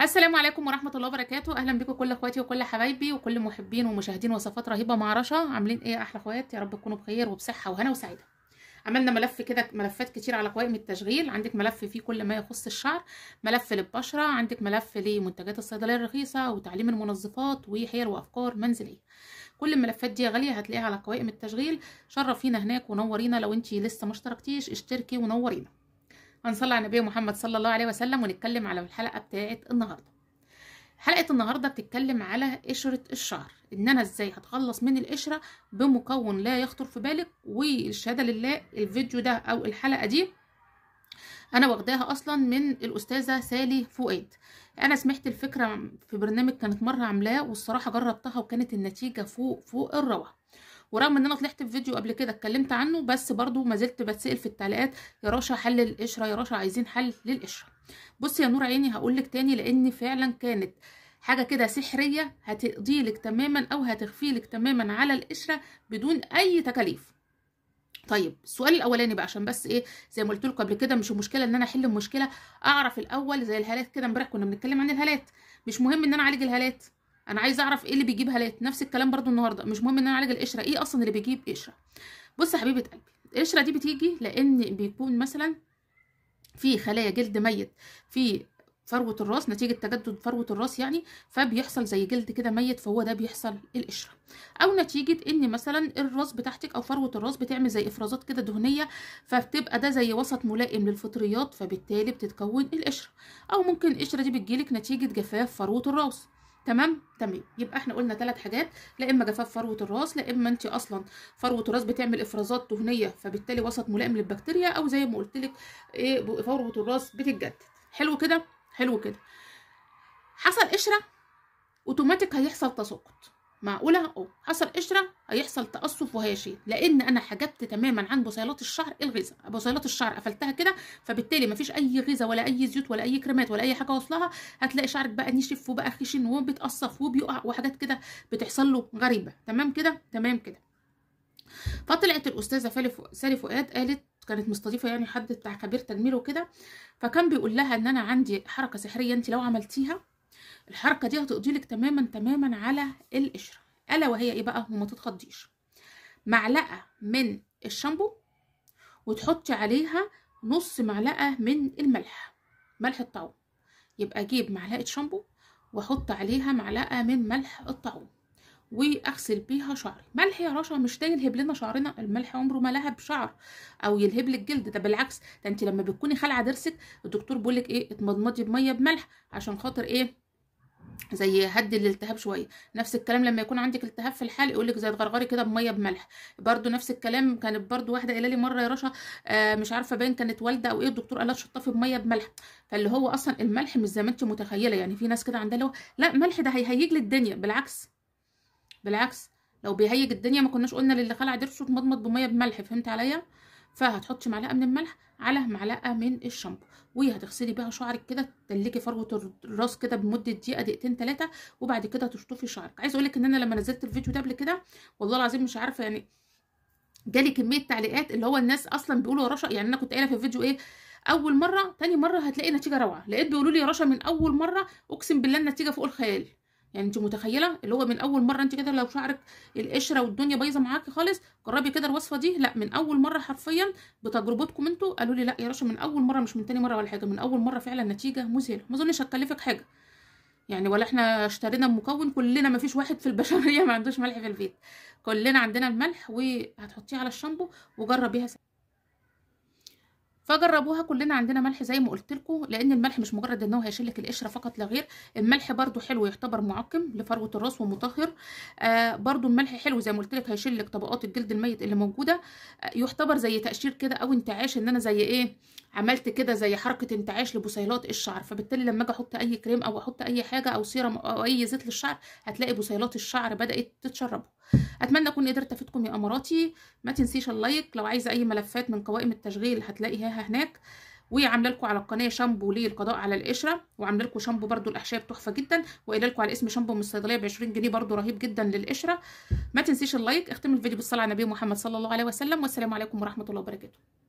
السلام عليكم ورحمه الله وبركاته اهلا بكم كل اخواتي وكل حبايبي وكل محبين ومشاهدين وصفات رهيبه مع رشا عاملين ايه يا احلى اخوات يا رب تكونوا بخير وبصحه وهنا وسعاده عملنا ملف كده ملفات كتير على قوائم التشغيل عندك ملف فيه كل ما يخص الشعر ملف للبشره عندك ملف لمنتجات الصيدليه الرخيصه وتعليم المنظفات وحيل وافكار منزليه كل الملفات دي غاليه هتلاقيها على قوائم التشغيل شرفينا هناك ونورينا لو انت لسه ما اشتركتيش اشتركي ونورينا هنصلي على النبي محمد صلى الله عليه وسلم ونتكلم على الحلقه بتاعه النهارده حلقه النهارده بتتكلم على قشره الشعر ان انا ازاي هتخلص من القشره بمكون لا يخطر في بالك والشهاده لله الفيديو ده او الحلقه دي انا واخداها اصلا من الاستاذه سالي فؤاد انا سمعت الفكره في برنامج كانت مره عاملاه والصراحه جربتها وكانت النتيجه فوق فوق الروعه ورغم ان انا طلعت في فيديو قبل كده اتكلمت عنه بس برضو ما زلت بتسال في التعليقات يا رشا حل القشره يا رشا عايزين حل للقشره بصي يا نور عيني هقول لك تاني لان فعلا كانت حاجه كده سحريه هتقضي لك تماما او هتخفي لك تماما على القشره بدون اي تكاليف طيب السؤال الاولاني بقى عشان بس ايه زي ما قلت لكم قبل كده مش المشكله ان انا احل المشكله اعرف الاول زي الهالات كده امبارح كنا بنتكلم عن الهالات مش مهم ان انا اعالج الهالات انا عايزه اعرف ايه اللي بيجيب هالات نفس الكلام برضو النهارده مش مهم ان انا اعالج القشره ايه اصلا اللي بيجيب قشره بص يا حبيبه قلبي القشره دي بتيجي لان بيكون مثلا في خلايا جلد ميت في فروه الراس نتيجه تجدد فروه الراس يعني فبيحصل زي جلد كده ميت فهو ده بيحصل القشره او نتيجه ان مثلا الراس بتاعتك او فروه الراس بتعمل زي افرازات كده دهنيه فبتبقى ده زي وسط ملائم للفطريات فبالتالي بتتكون القشره او ممكن القشره دي بتجيلك نتيجه جفاف فروه الراس تمام تمام يبقى احنا قلنا ثلاث حاجات لا اما جفاف فروه الراس لا اما انت اصلا فروه الراس بتعمل افرازات دهنيه فبالتالي وسط ملائم للبكتيريا او زي ما قلت لك ايه فروه الراس بتتجدد حلو كده حلو كده حصل قشره اوتوماتيك هيحصل تساقط معقولة اهو حصل قشرة هيحصل تقصف وهيشيل لأن أنا حجبت تماما عن بصيلات الشعر الغذاء بصيلات الشعر قفلتها كده فبالتالي مفيش أي غذاء ولا أي زيوت ولا أي كريمات ولا أي حاجة واصلها هتلاقي شعرك بقى نشف وبقى خشن وبيتقصف وبيقع وحاجات كده بتحصل له غريبة تمام كده تمام كده فطلعت الأستاذة سالي فؤاد قالت كانت مستضيفه يعني حد بتاع خبير تجميل وكده فكان بيقول لها ان انا عندي حركه سحريه انت لو عملتيها الحركه دي هتقضي لك تماما تماما على القشره الا وهي ايه بقى وما تتخضيش معلقه من الشامبو وتحطي عليها نص معلقه من الملح ملح الطعوم يبقى اجيب معلقه شامبو واحط عليها معلقه من ملح الطعوم واغسل بيها شعري ملح يا رشا مش ده يلهب لنا شعرنا الملح عمره ما لهب شعر او يلهب لك جلد ده بالعكس ده انت لما بتكوني خالعه ضرسك الدكتور بيقول لك ايه اتمضمضي بميه بملح عشان خاطر ايه زي هدي الالتهاب شويه نفس الكلام لما يكون عندك التهاب في الحلق يقول لك زي تغرغري كده بميه بملح برده نفس الكلام كانت برده واحده قايله لي مره يا رشا آه مش عارفه باين كانت والده او ايه الدكتور قال لها شطفي بميه بملح فاللي هو اصلا الملح مش زي ما انت متخيله يعني في ناس كده عندها لو لا ملح ده هيهيج لي الدنيا بالعكس بالعكس لو بيهيج الدنيا ما كناش قلنا للي خلع ضرسه مضمض بميه بملح فهمت عليا فهتحطي معلقه من الملح على معلقه من الشامبو وهتغسلي بيها شعرك كده تدلكي فروه الراس كده بمده دقيقه دقيقتين ثلاثه وبعد كده تشطفي شعرك عايزه اقول لك ان انا لما نزلت الفيديو ده قبل كده والله العظيم مش عارفه يعني جالي كميه تعليقات اللي هو الناس اصلا بيقولوا يا رشا يعني انا كنت قايله في الفيديو ايه اول مره تاني مره هتلاقي نتيجه روعه لقيت بيقولوا لي يا رشا من اول مره اقسم بالله النتيجه فوق الخيال يعني انت متخيله اللي هو من اول مره انت كده لو شعرك القشره والدنيا بايظه معاكي خالص جربي كده الوصفه دي لا من اول مره حرفيا بتجربتكم انتوا قالوا لي لا يا رشا من اول مره مش من تاني مره ولا حاجه من اول مره فعلا نتيجه مذهله ما اظنش هتكلفك حاجه يعني ولا احنا اشترينا مكون كلنا ما فيش واحد في البشريه ما عندوش ملح في البيت كلنا عندنا الملح وهتحطيه على الشامبو وجربيها فجربوها كلنا عندنا ملح زي ما قلت لكم لان الملح مش مجرد ان هو هيشيل لك القشره فقط لا غير الملح برده حلو يعتبر معقم لفروه الراس ومطهر آه برده الملح حلو زي ما قلت لك هيشيل لك طبقات الجلد الميت اللي موجوده آه يعتبر زي تقشير كده او انتعاش ان انا زي ايه عملت كده زي حركه انتعاش لبصيلات الشعر فبالتالي لما اجي احط اي كريم او احط اي حاجه او سيرم او اي زيت للشعر هتلاقي بصيلات الشعر بدات تتشربه اتمنى اكون قدرت افيدكم يا اماراتي ما تنسيش اللايك لو عايزه اي ملفات من قوائم التشغيل هتلاقيها عليها هناك وعامله لكم على القناه شامبو للقضاء على القشره وعامله لكم شامبو برده الاحشاء تحفه جدا وقايله لكم على اسم شامبو من الصيدليه ب 20 جنيه برده رهيب جدا للقشره ما تنسيش اللايك اختم الفيديو بالصلاه على النبي محمد صلى الله عليه وسلم والسلام عليكم ورحمه الله وبركاته